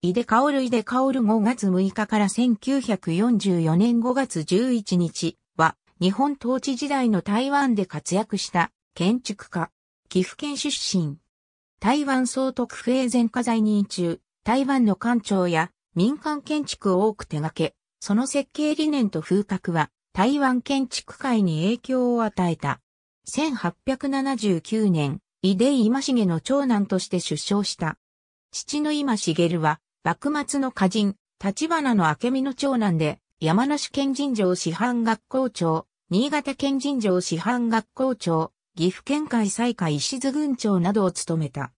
井出薫井出薫5月6日から1944年5月11日は日本統治時代の台湾で活躍した建築家、岐阜県出身。台湾総督府営前科在任中、台湾の官庁や民間建築を多く手掛け、その設計理念と風格は台湾建築界に影響を与えた。1879年、井出今重の長男として出生した。父の今茂は幕末の歌人、立花の明美の長男で、山梨県人城師範学校長、新潟県人城師範学校長、岐阜県会西海石津郡長などを務めた。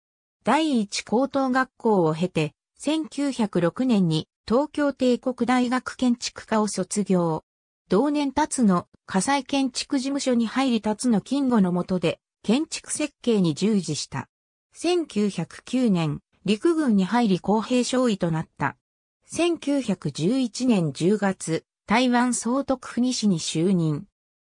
第一高等学校を経て、1906年に東京帝国大学建築科を卒業。同年辰の火災建築事務所に入り辰の金吾の下で建築設計に従事した。1909年、陸軍に入り公平少尉となった。1911年10月、台湾総督府西に就任。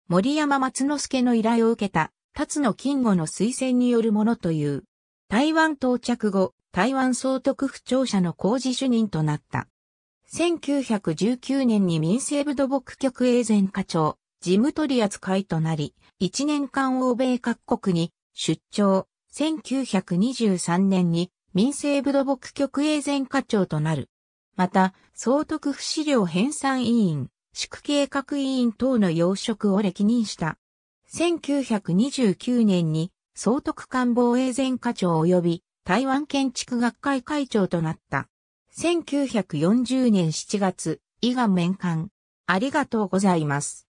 森山松之助の依頼を受けた、辰野金吾の推薦によるものという。台湾到着後、台湾総督府庁舎の工事主任となった。1919年に民政部土木局永前課長、事務取扱いとなり、1年間欧米各国に出張、1923年に民政部土木局営前課長となる。また、総督府資料編纂委員、宿計画委員等の要職を歴任した。1929年に総督官房衛前課長及び台湾建築学会会長となった。1940年7月、伊賀面官。ありがとうございます。